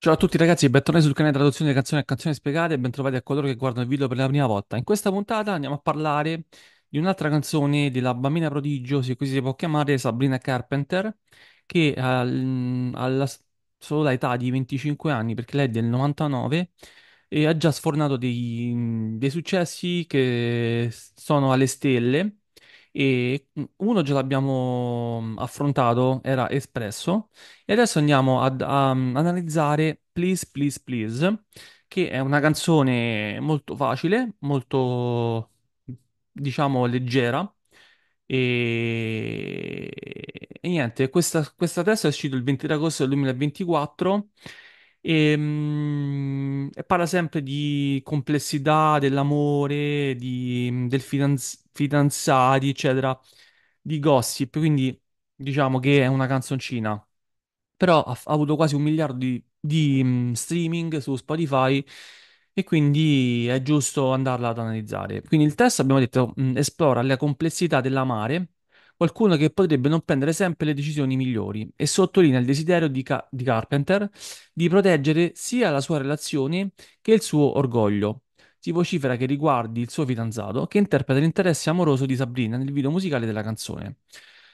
Ciao a tutti ragazzi e bentornati sul canale Traduzione di Canzoni e Canzoni Spiegate e bentrovati a coloro che guardano il video per la prima volta. In questa puntata andiamo a parlare di un'altra canzone della bambina prodigio, se così si può chiamare, Sabrina Carpenter, che al- alla sola età di 25 anni, perché lei è del 99, e ha già sfornato dei, dei successi che sono alle stelle e mm, uno già l'abbiamo mm, affrontato, era Espresso, e adesso andiamo ad, a mm, analizzare Please, Please, Please, che è una canzone molto facile, molto, diciamo, leggera. E, e niente, questa, questa testa è uscita il 23 agosto del 2024 e... mm, parla sempre di complessità, dell'amore, di- del fidanz- fidanzati, eccetera, di gossip, quindi diciamo che è una canzoncina. Però ha, ha avuto quasi un miliardo di, di, mh, streaming su Spotify e quindi è giusto andarla ad analizzare. Quindi il testo abbiamo detto mh, esplora la complessità dell'amare qualcuno che potrebbe non prendere sempre le decisioni migliori e sottolinea il desiderio di, Ca- di Carpenter di proteggere sia la sua relazione che il suo orgoglio. Si vocifera che riguardi il suo fidanzato, che interpreta l'interesse amoroso di Sabrina nel video musicale della canzone.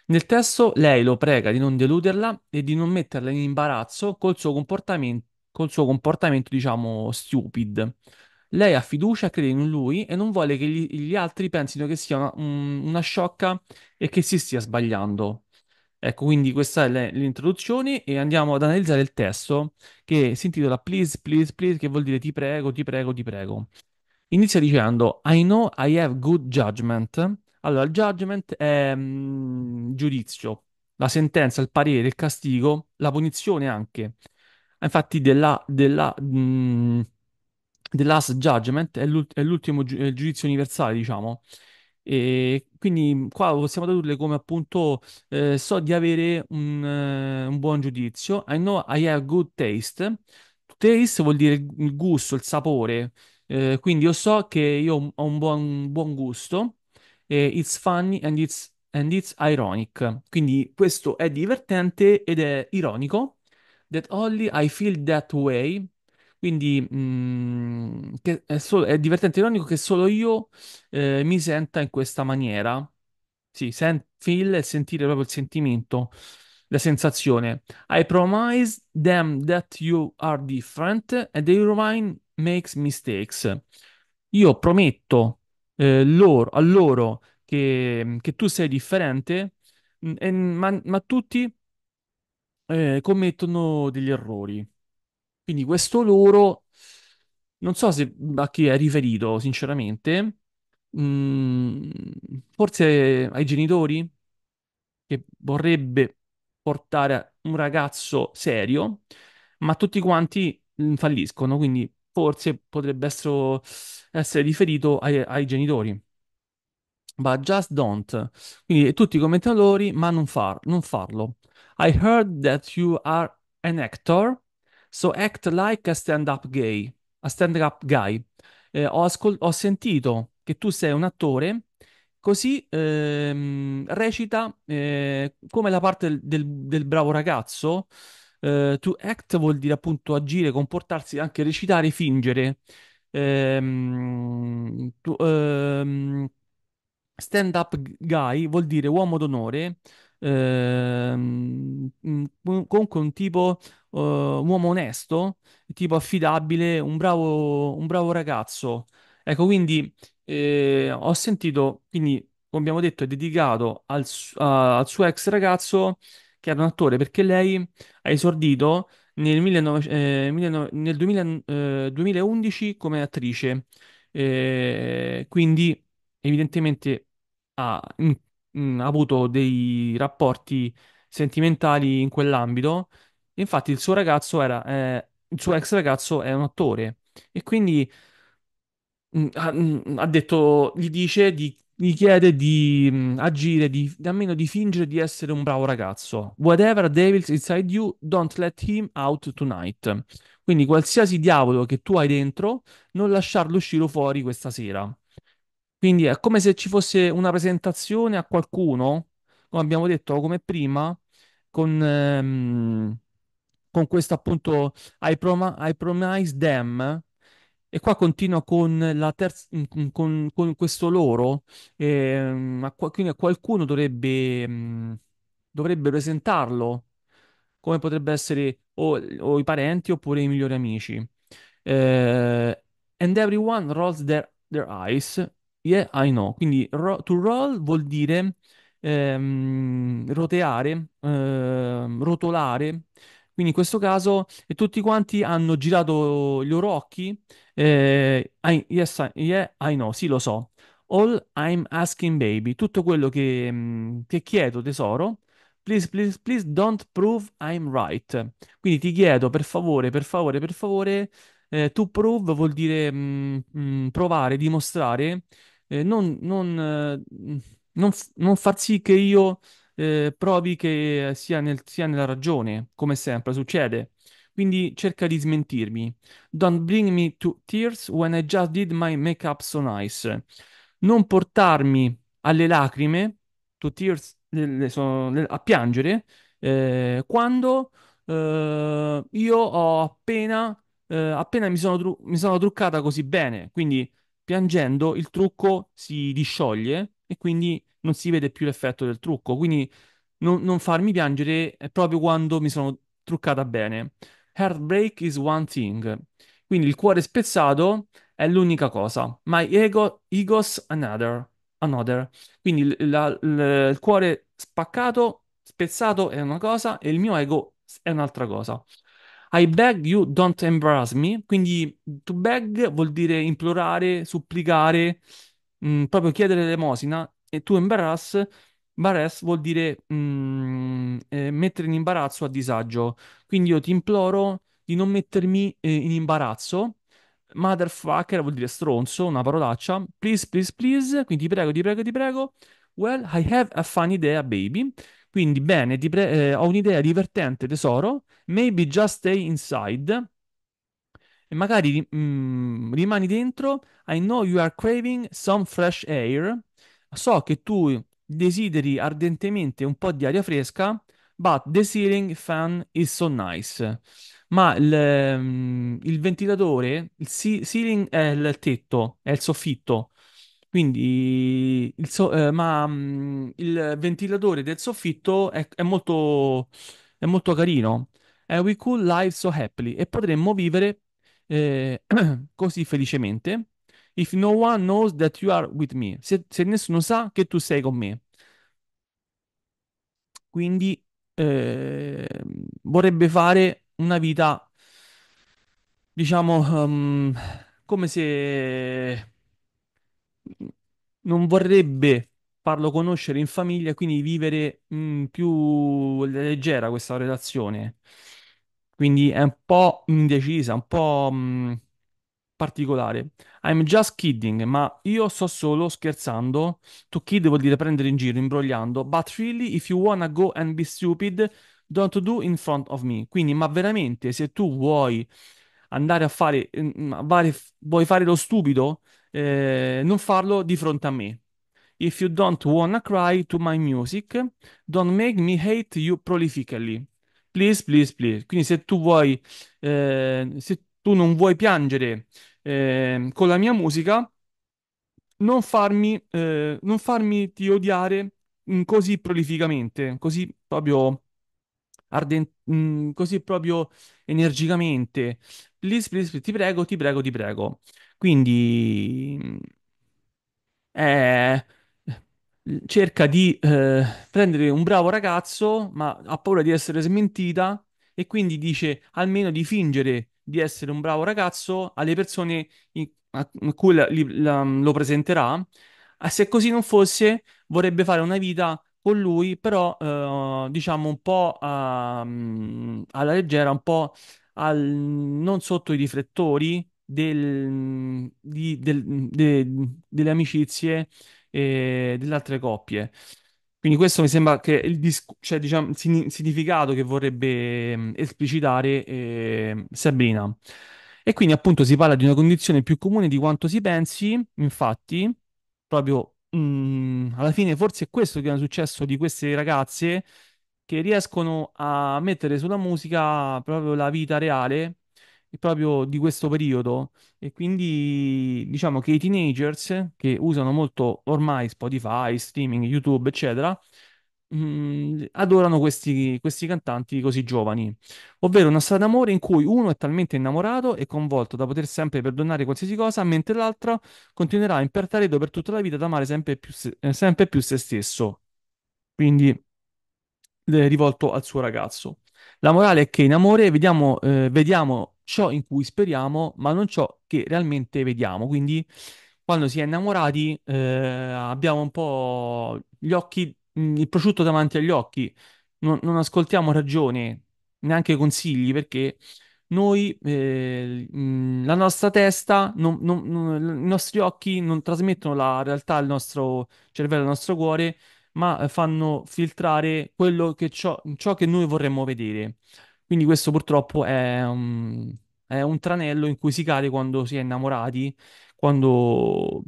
Nel testo lei lo prega di non deluderla e di non metterla in imbarazzo col suo comportamento, col suo comportamento diciamo, stupid. Lei ha fiducia, crede in lui e non vuole che gli, gli altri pensino che sia una, una sciocca e che si stia sbagliando. Ecco, quindi questa è l'introduzione e andiamo ad analizzare il testo che si intitola Please, please, please, che vuol dire ti prego, ti prego, ti prego. Inizia dicendo I know I have good judgment. Allora, il judgment è mm, giudizio, la sentenza, il parere, il castigo, la punizione anche. Infatti, della, della, mm, The Last Judgment è, l'ult- è l'ultimo gi- è giudizio universale, diciamo. E quindi qua possiamo tradurle come appunto eh, so di avere un, eh, un, buon giudizio. I know I have good taste. Taste vuol dire il gusto, il sapore. Eh, quindi io so che io ho un buon, buon gusto. it's funny and it's, and it's ironic. Quindi questo è divertente ed è ironico. That only I feel that way quindi mh, mm, che è, solo- è divertente ironico che solo io eh, mi senta in questa maniera. Sì, sen- feel e sentire proprio il sentimento, la sensazione. I promise them that you are different and they remain makes mistakes. Io prometto eh, loro, a loro che, che tu sei differente, mm, e- ma, ma tutti eh, commettono degli errori. Quindi questo loro, non so se a chi è riferito, sinceramente, Mm, forse ai genitori che vorrebbe portare un ragazzo serio, ma tutti quanti mm, falliscono, quindi forse potrebbe essere, essere riferito ai, ai genitori. But just don't. Quindi tutti i commentatori, ma non, far- non farlo. I heard that you are an actor. So act like a stand-up gay, a stand-up guy. Eh, ho, ascol- ho, sentito che tu sei un attore, così ehm, recita eh, come la parte del, del, del bravo ragazzo. Eh, to act vuol dire appunto agire, comportarsi, anche recitare, fingere. Ehm, tu, ehm, stand up guy vuol dire uomo d'onore, ehm, mm, comunque un tipo eh, uomo onesto, tipo affidabile, un bravo, un bravo ragazzo. Ecco, quindi eh, ho sentito, quindi come abbiamo detto, è dedicato al, su- a- al suo ex ragazzo che era un attore, perché lei ha esordito nel, 19 eh, 19 nel 2000 eh, 2011 come attrice. Eh, quindi evidentemente ha, in- mm, mh, mm, ha avuto dei rapporti sentimentali in quell'ambito Infatti il suo ragazzo era, eh, il suo ex ragazzo è un attore e quindi mh, mm, ha, mh, mm, ha detto, gli dice, di, gli chiede di mh, mm, agire, di, almeno di fingere di essere un bravo ragazzo. Whatever devil's inside you, don't let him out tonight. Quindi qualsiasi diavolo che tu hai dentro, non lasciarlo uscire fuori questa sera. Quindi è come se ci fosse una presentazione a qualcuno, come abbiamo detto come prima, con... ehm, con questo appunto I, prom- I Promise Them. E qua continua con, la terza, con, con questo loro, eh, a, quindi qualcuno dovrebbe, mm, dovrebbe presentarlo, come potrebbe essere o, o, i parenti oppure i migliori amici. Eh, and everyone rolls their, their eyes, yeah I know. Quindi ro- to roll vuol dire ehm, roteare, ehm, rotolare, quindi in questo caso tutti quanti hanno girato i loro occhi. Eh, I, yes, I, yeah, I know, sì, lo so. All I'm asking, baby, tutto quello che, mh, mm, che chiedo, tesoro. Please, please, please don't prove I'm right. Quindi ti chiedo, per favore, per favore, per favore, eh, to prove vuol dire mh, mm, mh, mm, provare, dimostrare, eh, non, non, eh, non, non far sì che io eh, provi che sia, nel- sia nella ragione, come sempre succede. Quindi cerca di smentirmi. Don't bring me to tears when I just did my makeup so nice. Non portarmi alle lacrime, to tears, le- le- so- le- a piangere, eh, quando eh, io ho appena, eh, appena mi sono, mi sono truccata così bene. Quindi piangendo il trucco si discioglie e quindi non si vede più l'effetto del trucco. Quindi non, non farmi piangere è proprio quando mi sono truccata bene. Heartbreak is one thing. Quindi il cuore spezzato è l'unica cosa. My ego, ego's another. another. Quindi il, la, il cuore spaccato, spezzato è una cosa e il mio ego è un'altra cosa. I beg you don't embarrass me. Quindi to beg vuol dire implorare, supplicare, mh, mm, proprio chiedere l'elemosina e tu embarrass, baress vuol dire mh, mm, eh, mettere in imbarazzo a disagio. Quindi io ti imploro di non mettermi eh, in imbarazzo. Motherfucker vuol dire stronzo, una parolaccia. Please, please, please. Quindi ti prego, ti prego, ti prego. Well, I have a fun idea, baby. Quindi bene, pre- eh, ho un'idea divertente, tesoro. Maybe just stay inside e magari mm, rimani dentro. I know you are craving some fresh air. So che tu desideri ardentemente un po' di aria fresca, but the ceiling fan is so nice. Ma il, mm, il ventilatore, il ceiling è il tetto, è il soffitto. Quindi, il so- eh, ma mm, il ventilatore del soffitto è, è molto, è molto carino. And we could live so happily e potremmo vivere eh, così felicemente. If no one knows that you are with me. Se, se nessuno sa che tu sei con me. Quindi eh, vorrebbe fare una vita, diciamo, um, come se non vorrebbe farlo conoscere in famiglia, quindi vivere mh, mm, più leggera questa relazione quindi è un po' indecisa, un po' mh, mm, particolare. I'm just kidding, ma io sto solo scherzando. To kid vuol dire prendere in giro, imbrogliando. But really, if you wanna go and be stupid, don't do in front of me. Quindi, ma veramente, se tu vuoi andare a fare, mh, mm, mm, fare vuoi fare lo stupido, eh, non farlo di fronte a me. If you don't wanna cry to my music, don't make me hate you prolifically please, please, please. Quindi se tu vuoi, eh, se tu non vuoi piangere eh, con la mia musica, non farmi, eh, non farmi ti odiare mm, così prolificamente, così proprio ardente, mm, così proprio energicamente. Please, please, please, ti prego, ti prego, ti prego. Quindi... Mm, eh cerca di eh, prendere un bravo ragazzo, ma ha paura di essere smentita e quindi dice almeno di fingere di essere un bravo ragazzo alle persone in, a, in cui la, la, lo presenterà. E ah, se così non fosse, vorrebbe fare una vita con lui, però eh, diciamo un po' a, ehm, alla leggera, un po' al, non sotto i riflettori del, di, del, de, delle amicizie e delle altre coppie. Quindi questo mi sembra che il, cioè, diciamo, il significato che vorrebbe mm, esplicitare eh, Sabrina. E quindi appunto si parla di una condizione più comune di quanto si pensi, infatti, proprio mm, alla fine forse è questo che è successo di queste ragazze che riescono a mettere sulla musica proprio la vita reale proprio di questo periodo e quindi diciamo che i teenagers che usano molto ormai Spotify, streaming, YouTube, eccetera, mh, mm, adorano questi, questi cantanti così giovani, ovvero una storia d'amore in cui uno è talmente innamorato e coinvolto da poter sempre perdonare qualsiasi cosa, mentre l'altro continuerà imperterrito per tutta la vita ad amare sempre più se, eh, sempre più se stesso. Quindi eh, rivolto al suo ragazzo. La morale è che in amore vediamo, eh, vediamo ciò in cui speriamo, ma non ciò che realmente vediamo. Quindi quando si è innamorati eh, abbiamo un po' gli occhi, mm, il prosciutto davanti agli occhi, non, non ascoltiamo ragione, neanche consigli, perché noi, eh, mm, la nostra testa, non, non, non, i nostri occhi non trasmettono la realtà al nostro cervello, al nostro cuore, ma eh, fanno filtrare quello che ciò, ciò che noi vorremmo vedere. Quindi questo purtroppo è un, è un tranello in cui si cade quando si è innamorati, quando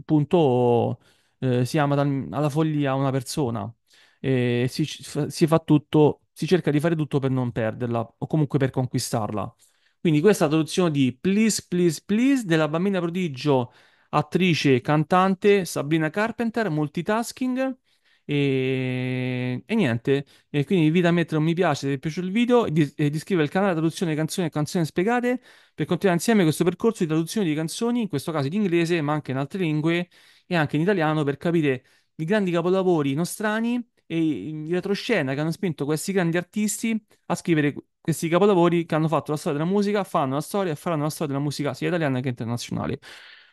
appunto eh, si ama tal- alla follia una persona e si, si fa tutto, si cerca di fare tutto per non perderla o comunque per conquistarla. Quindi questa traduzione di Please, Please, Please della bambina prodigio, attrice, cantante Sabrina Carpenter, multitasking e, e niente, e quindi vi a mettere un mi piace se vi è piaciuto il video e di, eh, di iscrivervi al canale Traduzione Canzoni e Canzoni Spiegate per continuare insieme questo percorso di traduzione di canzoni, in questo caso in inglese, ma anche in altre lingue e anche in italiano per capire i grandi capolavori nostrani e in retroscena che hanno spinto questi grandi artisti a scrivere questi capolavori che hanno fatto la storia della musica, fanno la storia e faranno la storia della musica sia italiana che internazionale.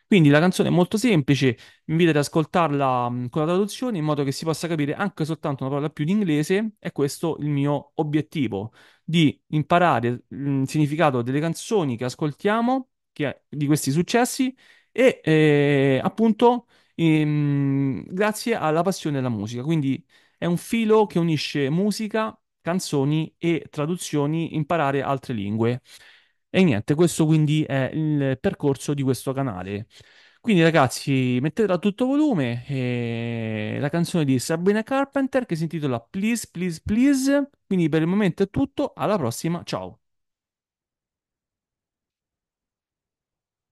Quindi la canzone è molto semplice, vi invito ad ascoltarla con la traduzione in modo che si possa capire anche soltanto una parola più di inglese e questo è il mio obiettivo, di imparare il significato delle canzoni che ascoltiamo, che di questi successi e eh, appunto ehm, grazie alla passione della musica. Quindi è un filo che unisce musica, canzoni e traduzioni, imparare altre lingue. E niente, questo quindi è il percorso di questo canale. Quindi ragazzi, mettetela a tutto volume e... Eh, la canzone di Sabrina Carpenter che si intitola Please, Please, Please. Quindi per il momento è tutto, alla prossima, ciao!